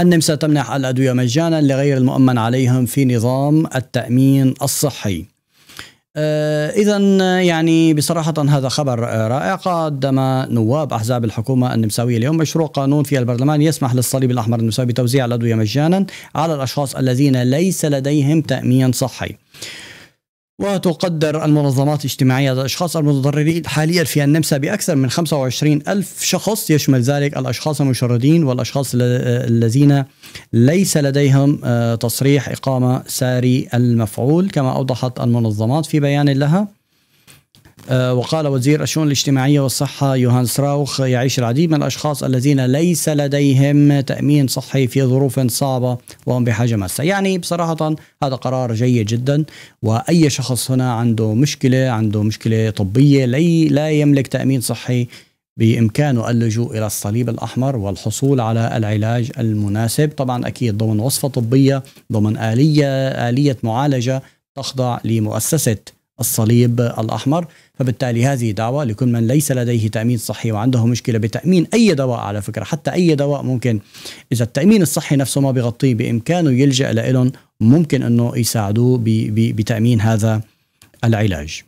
النمسا تمنح الأدوية مجانا لغير المؤمن عليهم في نظام التأمين الصحي آه، إذا آه، يعني بصراحة هذا خبر آه، رائع قدم نواب أحزاب الحكومة النمساوية اليوم مشروع قانون في البرلمان يسمح للصليب الأحمر النمساوي بتوزيع الأدوية مجانا على الأشخاص الذين ليس لديهم تأمين صحي. وتقدر المنظمات الاجتماعية الأشخاص المتضررين حاليا في النمسا بأكثر من 25 ألف شخص يشمل ذلك الأشخاص المشردين والأشخاص الذين ليس لديهم آه، تصريح إقامة ساري المفعول كما أوضحت المنظمات في بيان لها آه، وقال وزير الشؤون الاجتماعية والصحة يوهان سراوخ يعيش العديد من الأشخاص الذين ليس لديهم تأمين صحي في ظروف صعبة وهم بحاجة ماسة يعني بصراحة هذا قرار جيد جدا وأي شخص هنا عنده مشكلة عنده مشكلة طبية لي لا يملك تأمين صحي بإمكانه اللجوء إلى الصليب الأحمر والحصول على العلاج المناسب طبعا أكيد ضمن وصفة طبية ضمن آلية آلية معالجة تخضع لمؤسسة الصليب الأحمر فبالتالي هذه دعوة لكل من ليس لديه تأمين صحي وعنده مشكلة بتأمين أي دواء على فكرة حتى أي دواء ممكن إذا التأمين الصحي نفسه ما بيغطيه بإمكانه يلجأ لهم ممكن أنه يساعدوه بتأمين هذا العلاج